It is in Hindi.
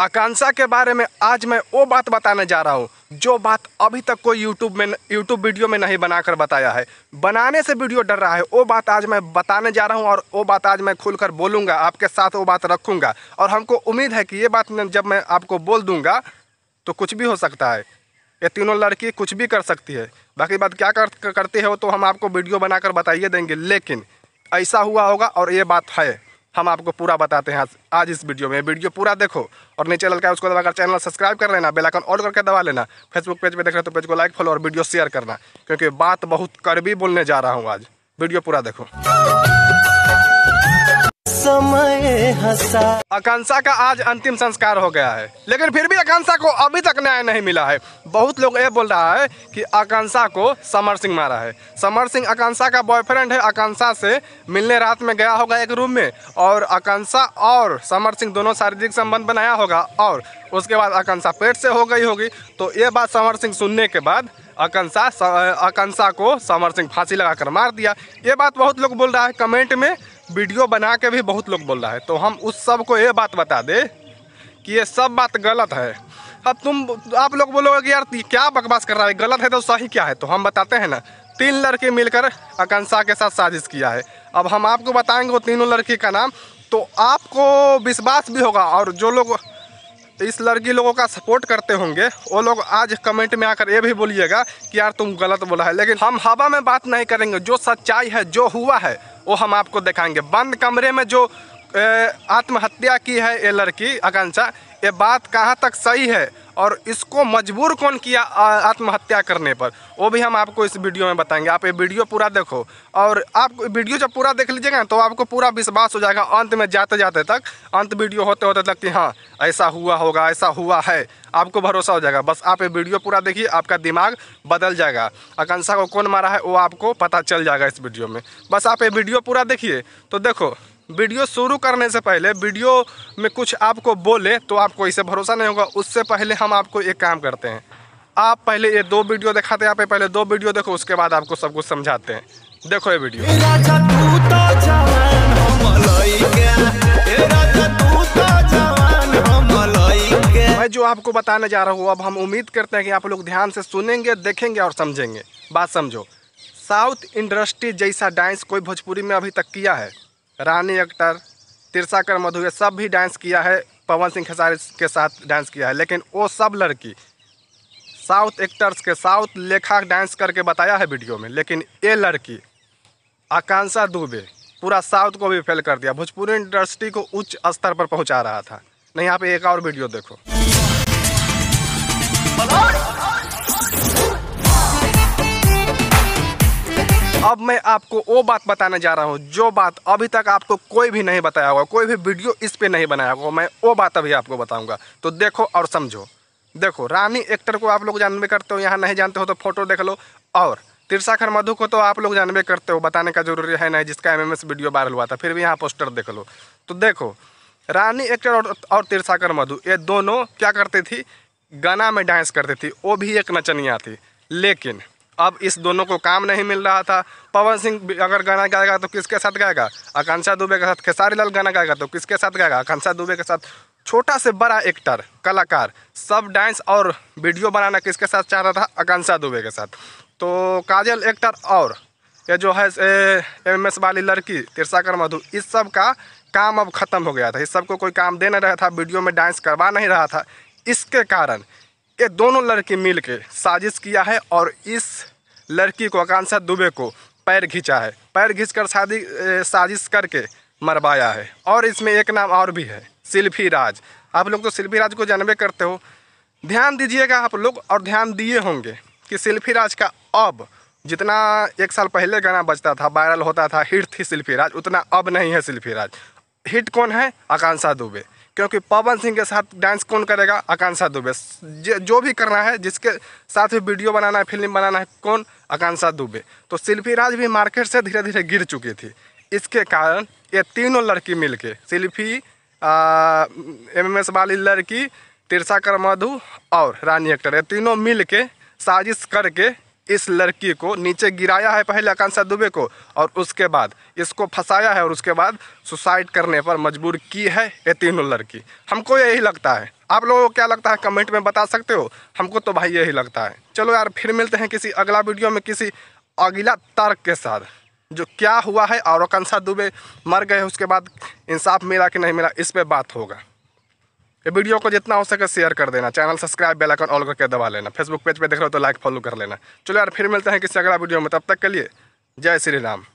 आकांक्षा के बारे में आज मैं वो बात बताने जा रहा हूँ जो बात अभी तक कोई यूट्यूब में यूट्यूब वीडियो में नहीं बनाकर बताया है बनाने से वीडियो डर रहा है वो बात आज मैं बताने जा रहा हूँ और वो बात आज मैं खुलकर बोलूँगा आपके साथ वो बात रखूँगा और हमको उम्मीद है कि ये बात जब मैं आपको बोल दूँगा तो कुछ भी हो सकता है ये तीनों लड़की कुछ भी कर सकती है बाकी बात क्या कर, करती है वो तो हम आपको वीडियो बनाकर बताइए देंगे लेकिन ऐसा हुआ होगा और ये बात है हम आपको पूरा बताते हैं आज इस वीडियो में वीडियो पूरा देखो और नीचे ललका उसको दबाकर चैनल सब्सक्राइब कर लेना बेलाइकन ऑल करके दबा लेना फेसबुक पेज पर देख रहे हो तो पेज को लाइक फॉलो और वीडियो शेयर करना क्योंकि बात बहुत कड़वी बोलने जा रहा हूँ आज वीडियो पूरा देखो हंसा आकांक्षा का आज अंतिम संस्कार हो गया है लेकिन फिर भी आकांक्षा को अभी तक न्याय नहीं मिला है बहुत लोग ये बोल रहा है कि आकांक्षा को समर सिंह मारा है समर सिंह आकांक्षा का बॉयफ्रेंड है आकांक्षा से मिलने रात में गया होगा एक रूम में और आकांक्षा और समर सिंह दोनों शारीरिक संबंध बनाया होगा और उसके बाद आकांक्षा पेट से हो गई होगी तो ये बात समर सिंह सुनने के बाद आकांक्षा आकांक्षा को समर सिंह फांसी लगाकर मार दिया ये बात बहुत लोग बोल रहा है कमेंट में वीडियो बना के भी बहुत लोग बोल रहा है तो हम उस सब को ये बात बता दे कि ये सब बात गलत है अब तुम आप लोग बोलोगे कि यार क्या बकवास कर रहा है गलत है तो सही क्या है तो हम बताते हैं ना तीन लड़के मिलकर आकांक्षा के साथ साजिश किया है अब हम आपको बताएंगे वो तीनों लड़की का नाम तो आपको विश्वास भी होगा और जो लोग इस लड़की लोगों का सपोर्ट करते होंगे वो लोग आज कमेंट में आकर ये भी बोलिएगा कि यार तुम गलत बोला है लेकिन हम हवा में बात नहीं करेंगे जो सच्चाई है जो हुआ है वो हम आपको दिखाएंगे बंद कमरे में जो आत्महत्या की है ये लड़की आकांक्षा ये बात कहाँ तक सही है और इसको मजबूर कौन किया आत्महत्या करने पर वो भी हम आपको इस वीडियो में बताएंगे आप ये वीडियो पूरा देखो और आप वीडियो जब पूरा देख लीजिएगा तो आपको पूरा विश्वास हो जाएगा अंत में जाते जाते तक अंत वीडियो होते होते तक कि हाँ ऐसा हुआ होगा ऐसा हुआ है आपको भरोसा हो जाएगा बस आप ये वीडियो पूरा देखिए आपका दिमाग बदल जाएगा आकांक्षा को कौन मारा है वो आपको पता चल जाएगा इस वीडियो में बस आप ये वीडियो पूरा देखिए तो देखो वीडियो शुरू करने से पहले वीडियो में कुछ आपको बोले तो आपको इसे भरोसा नहीं होगा उससे पहले हम आपको एक काम करते हैं आप पहले ये दो वीडियो दिखाते हैं आप पहले दो वीडियो देखो उसके बाद आपको सब कुछ समझाते हैं देखो ये वीडियो तो तो मैं जो आपको बताने जा रहा हूँ अब हम उम्मीद करते हैं कि आप लोग ध्यान से सुनेंगे देखेंगे और समझेंगे बात समझो साउथ इंडस्ट्री जैसा डांस कोई भोजपुरी में अभी तक किया है रानी अख्तर तिरसाकर मधु ये सब भी डांस किया है पवन सिंह खेसारी के साथ डांस किया है लेकिन वो सब लड़की साउथ एक्टर्स के साउथ लेखा डांस करके बताया है वीडियो में लेकिन ये लड़की आकांक्षा दुबे पूरा साउथ को भी फेल कर दिया भोजपुरी इंडस्ट्री को उच्च स्तर पर पहुंचा रहा था नहीं यहाँ पे एक और वीडियो देखो अब मैं आपको वो बात बताने जा रहा हूँ जो बात अभी तक आपको कोई भी नहीं बताया होगा कोई भी वीडियो इस पर नहीं बनाया होगा मैं वो बात अभी आपको बताऊँगा तो देखो और समझो देखो रानी एक्टर को आप लोग जानबे करते हो यहाँ नहीं जानते हो तो फोटो देख लो और तिरसाखर मधु को तो आप लोग जानबे करते हो बताने का जरूरी है नहीं जिसका एम वीडियो वायरल हुआ था फिर भी यहाँ पोस्टर देख लो तो देखो रानी एक्टर और, और तिरसाकर मधु ये दोनों क्या करती थी गाना में डांस करती थी वो भी एक नचनिया थी लेकिन अब इस दोनों को काम नहीं मिल रहा था पवन सिंह अगर गाना गाएगा तो किसके साथ गाएगा आकांक्षा दुबे के साथ खेसारी लाल गाना गाएगा तो किसके साथ गाएगा आकांक्षा दुबे के साथ छोटा से बड़ा एक्टर कलाकार सब डांस और वीडियो बनाना किसके साथ चाह रहा था आकांक्षा दुबे के साथ तो काजल एक्टर और ये जो है एम एस वाली लड़की तिरसाकर मधु इस सब का काम अब ख़त्म हो गया था इस सब को कोई काम दे नहीं रहा था वीडियो में डांस करवा नहीं रहा था इसके कारण ये दोनों लड़की मिल के साजिश किया है और इस लड़की को आकांक्षा दुबे को पैर घिंचा है पैर घींच कर शादी साजिश करके मरवाया है और इसमें एक नाम और भी है सिल्फी राज आप लोग तो सिल्फी राज को जानबे करते हो ध्यान दीजिएगा आप लोग और ध्यान दिए होंगे कि सिल्फी राज का अब जितना एक साल पहले गाना बजता था वायरल होता था हिट थी सिल्फी राज उतना अब नहीं है सिल्फी राज हिट कौन है आकांक्षा दुबे क्योंकि पवन सिंह के साथ डांस कौन करेगा आकांक्षा दुबे जो भी करना है जिसके साथ भी वीडियो बनाना है फिल्म बनाना है कौन आकांक्षा दुबे तो शिल्पी राज भी मार्केट से धीरे धीरे गिर चुकी थी इसके कारण ये तीनों लड़की मिल के शिल्पी एम एस वाली लड़की तिरसाकर मधु और रानी एक्टर ये तीनों मिल के साजिश करके इस लड़की को नीचे गिराया है पहले आकांक्षा दुबे को और उसके बाद इसको फंसाया है और उसके बाद सुसाइड करने पर मजबूर की है ये तीनों लड़की हमको यही लगता है आप लोगों को क्या लगता है कमेंट में बता सकते हो हमको तो भाई यही लगता है चलो यार फिर मिलते हैं किसी अगला वीडियो में किसी अगला तर्क के साथ जो क्या हुआ है और आकांक्षा दुबे मर गए उसके बाद इंसाफ मिला कि नहीं मिला इस पर बात होगा वीडियो को जितना हो सके शेयर कर देना channel subscribe bell icon all करके दबा लेना फेसबुक पेज पे देख रहे हो तो लाइक फॉलो कर लेना चलो यार फिर मिलते हैं किसी अगला वीडियो में तब तक के लिए जय श्री राम